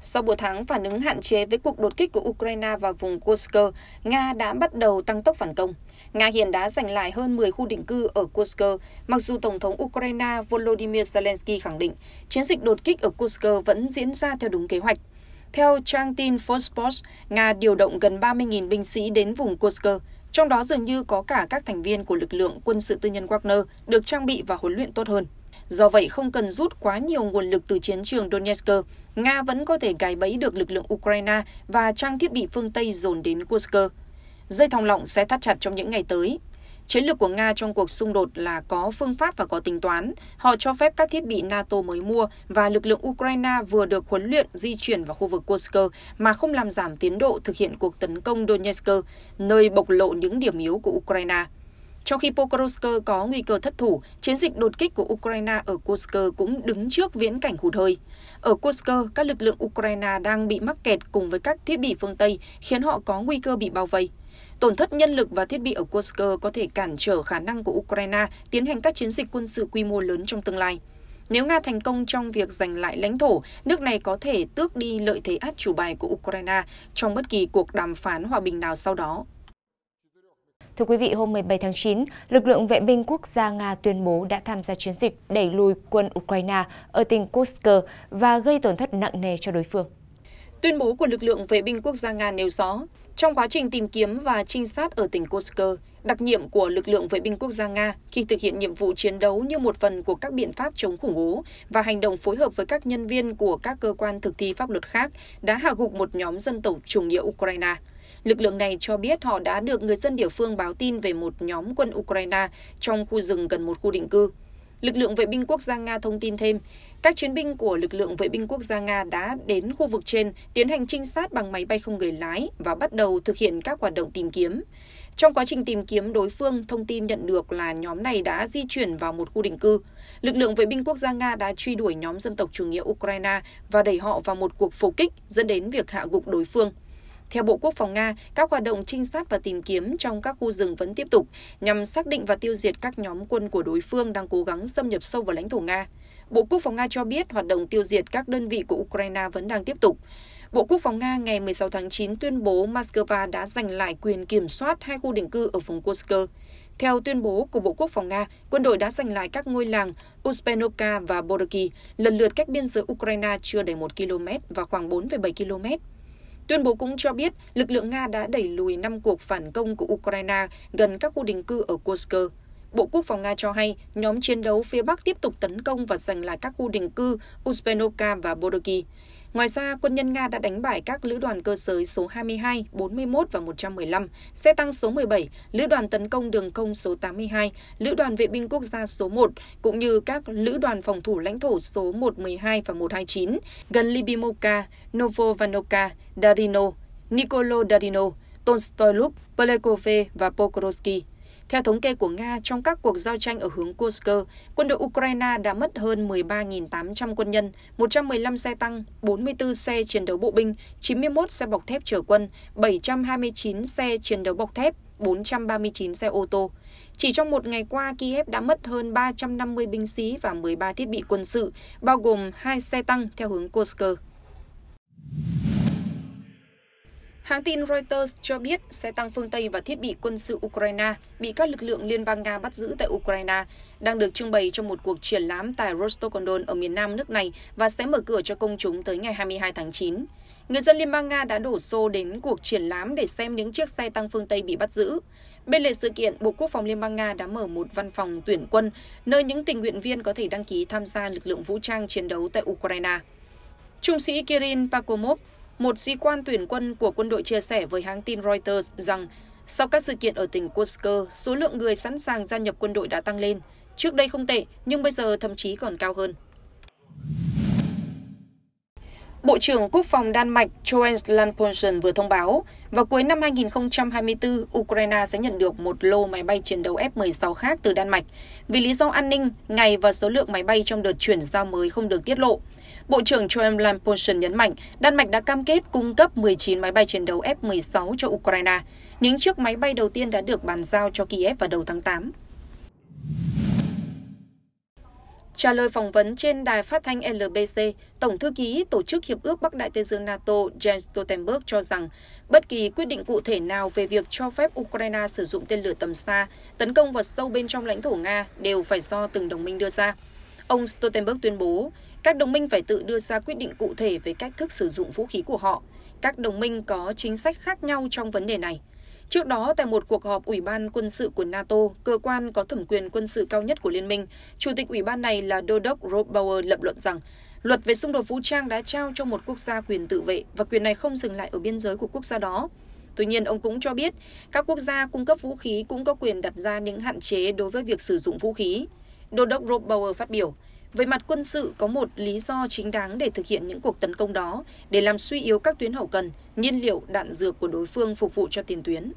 Sau một tháng phản ứng hạn chế với cuộc đột kích của Ukraine vào vùng Kursk, Nga đã bắt đầu tăng tốc phản công. Nga hiện đã giành lại hơn 10 khu định cư ở Kursk, mặc dù Tổng thống Ukraine Volodymyr Zelensky khẳng định chiến dịch đột kích ở Kursk vẫn diễn ra theo đúng kế hoạch. Theo trang tin Foxpost, Nga điều động gần 30.000 binh sĩ đến vùng Kursk, trong đó dường như có cả các thành viên của lực lượng quân sự tư nhân Wagner được trang bị và huấn luyện tốt hơn do vậy không cần rút quá nhiều nguồn lực từ chiến trường Donetsk, Nga vẫn có thể gài bẫy được lực lượng Ukraine và trang thiết bị phương Tây dồn đến Kursk. Dây thòng lọng sẽ thắt chặt trong những ngày tới. Chiến lược của Nga trong cuộc xung đột là có phương pháp và có tính toán. Họ cho phép các thiết bị NATO mới mua và lực lượng Ukraine vừa được huấn luyện di chuyển vào khu vực Kursk mà không làm giảm tiến độ thực hiện cuộc tấn công Donetsk, nơi bộc lộ những điểm yếu của Ukraine. Trong khi Pokrovsk có nguy cơ thất thủ, chiến dịch đột kích của Ukraine ở Kursk cũng đứng trước viễn cảnh hụt hơi. Ở Kursk, các lực lượng Ukraine đang bị mắc kẹt cùng với các thiết bị phương Tây, khiến họ có nguy cơ bị bao vây. Tổn thất nhân lực và thiết bị ở Kursk có thể cản trở khả năng của Ukraine tiến hành các chiến dịch quân sự quy mô lớn trong tương lai. Nếu Nga thành công trong việc giành lại lãnh thổ, nước này có thể tước đi lợi thế át chủ bài của Ukraine trong bất kỳ cuộc đàm phán hòa bình nào sau đó Thưa quý vị, hôm 17 tháng 9, lực lượng vệ binh quốc gia Nga tuyên bố đã tham gia chiến dịch đẩy lùi quân Ukraine ở tỉnh Kursk và gây tổn thất nặng nề cho đối phương. Tuyên bố của lực lượng vệ binh quốc gia Nga nêu rõ, trong quá trình tìm kiếm và trinh sát ở tỉnh Kursk, đặc nhiệm của lực lượng vệ binh quốc gia Nga khi thực hiện nhiệm vụ chiến đấu như một phần của các biện pháp chống khủng bố và hành động phối hợp với các nhân viên của các cơ quan thực thi pháp luật khác đã hạ gục một nhóm dân tộc chủ nghĩa Ukraine. Lực lượng này cho biết họ đã được người dân địa phương báo tin về một nhóm quân Ukraine trong khu rừng gần một khu định cư. Lực lượng vệ binh quốc gia Nga thông tin thêm, các chiến binh của lực lượng vệ binh quốc gia Nga đã đến khu vực trên tiến hành trinh sát bằng máy bay không người lái và bắt đầu thực hiện các hoạt động tìm kiếm. Trong quá trình tìm kiếm đối phương, thông tin nhận được là nhóm này đã di chuyển vào một khu định cư. Lực lượng vệ binh quốc gia Nga đã truy đuổi nhóm dân tộc chủ nghĩa Ukraine và đẩy họ vào một cuộc phục kích dẫn đến việc hạ gục đối phương. Theo Bộ Quốc phòng Nga, các hoạt động trinh sát và tìm kiếm trong các khu rừng vẫn tiếp tục nhằm xác định và tiêu diệt các nhóm quân của đối phương đang cố gắng xâm nhập sâu vào lãnh thổ Nga. Bộ Quốc phòng Nga cho biết hoạt động tiêu diệt các đơn vị của Ukraine vẫn đang tiếp tục. Bộ Quốc phòng Nga ngày 16 tháng 9 tuyên bố Moscow đã giành lại quyền kiểm soát hai khu định cư ở vùng Kursk. Theo tuyên bố của Bộ Quốc phòng Nga, quân đội đã giành lại các ngôi làng Uspenovka và Bodoki, lần lượt cách biên giới Ukraine chưa đầy 1 km và khoảng 4,7 km tuyên bố cũng cho biết lực lượng nga đã đẩy lùi năm cuộc phản công của ukraine gần các khu định cư ở kursk bộ quốc phòng nga cho hay nhóm chiến đấu phía bắc tiếp tục tấn công và giành lại các khu định cư uspenovka và bodoki Ngoài ra, quân nhân Nga đã đánh bại các lữ đoàn cơ giới số 22, 41 và 115, xe tăng số 17, lữ đoàn tấn công đường công số 82, lữ đoàn vệ binh quốc gia số 1, cũng như các lữ đoàn phòng thủ lãnh thổ số 112 và 129, gần Libimoka, Novovanoka, Darino, Nikolo Darino, Tolstoyluk, Pelekove và Pokrovsky. Theo thống kê của Nga, trong các cuộc giao tranh ở hướng Kursk, quân đội Ukraine đã mất hơn 13.800 quân nhân, 115 xe tăng, 44 xe chiến đấu bộ binh, 91 xe bọc thép chở quân, 729 xe chiến đấu bọc thép, 439 xe ô tô. Chỉ trong một ngày qua, Kiev đã mất hơn 350 binh sĩ và 13 thiết bị quân sự, bao gồm 2 xe tăng theo hướng Kursk. Hãng tin Reuters cho biết xe tăng phương Tây và thiết bị quân sự Ukraine bị các lực lượng liên bang Nga bắt giữ tại Ukraine đang được trưng bày trong một cuộc triển lãm tại Rostov-on-Don ở miền nam nước này và sẽ mở cửa cho công chúng tới ngày 22 tháng 9. Người dân Liên bang Nga đã đổ xô đến cuộc triển lãm để xem những chiếc xe tăng phương Tây bị bắt giữ. Bên lề sự kiện, Bộ Quốc phòng Liên bang Nga đã mở một văn phòng tuyển quân, nơi những tình nguyện viên có thể đăng ký tham gia lực lượng vũ trang chiến đấu tại Ukraine. Trung sĩ Kirin Pakomov, một sĩ quan tuyển quân của quân đội chia sẻ với hãng tin Reuters rằng sau các sự kiện ở tỉnh Kursk, số lượng người sẵn sàng gia nhập quân đội đã tăng lên. Trước đây không tệ, nhưng bây giờ thậm chí còn cao hơn. Bộ trưởng Quốc phòng Đan Mạch Jens Lamponsen vừa thông báo, vào cuối năm 2024, Ukraine sẽ nhận được một lô máy bay chiến đấu F-16 khác từ Đan Mạch, vì lý do an ninh, ngày và số lượng máy bay trong đợt chuyển giao mới không được tiết lộ bộ trưởng joel lampolsson nhấn mạnh đan mạch đã cam kết cung cấp 19 máy bay chiến đấu f 16 cho ukraine những chiếc máy bay đầu tiên đã được bàn giao cho kiev vào đầu tháng 8. Trả lời phỏng vấn trên đài phát thanh LBC, Tổng thư ký Tổ chức Hiệp ước Bắc Đại Tây Dương NATO Jens Stoltenberg cho rằng bất kỳ quyết định cụ thể nào về việc cho phép Ukraine sử dụng tên lửa tầm xa tấn công vào sâu bên trong lãnh thổ Nga đều phải do từng đồng minh đưa ra ông stoltenberg tuyên bố các đồng minh phải tự đưa ra quyết định cụ thể về cách thức sử dụng vũ khí của họ các đồng minh có chính sách khác nhau trong vấn đề này Trước đó, tại một cuộc họp Ủy ban quân sự của NATO, cơ quan có thẩm quyền quân sự cao nhất của Liên minh, Chủ tịch Ủy ban này là Đô đốc Rob Bauer lập luận rằng luật về xung đột vũ trang đã trao cho một quốc gia quyền tự vệ và quyền này không dừng lại ở biên giới của quốc gia đó. Tuy nhiên, ông cũng cho biết các quốc gia cung cấp vũ khí cũng có quyền đặt ra những hạn chế đối với việc sử dụng vũ khí đô đốc rob phát biểu về mặt quân sự có một lý do chính đáng để thực hiện những cuộc tấn công đó để làm suy yếu các tuyến hậu cần nhiên liệu đạn dược của đối phương phục vụ cho tiền tuyến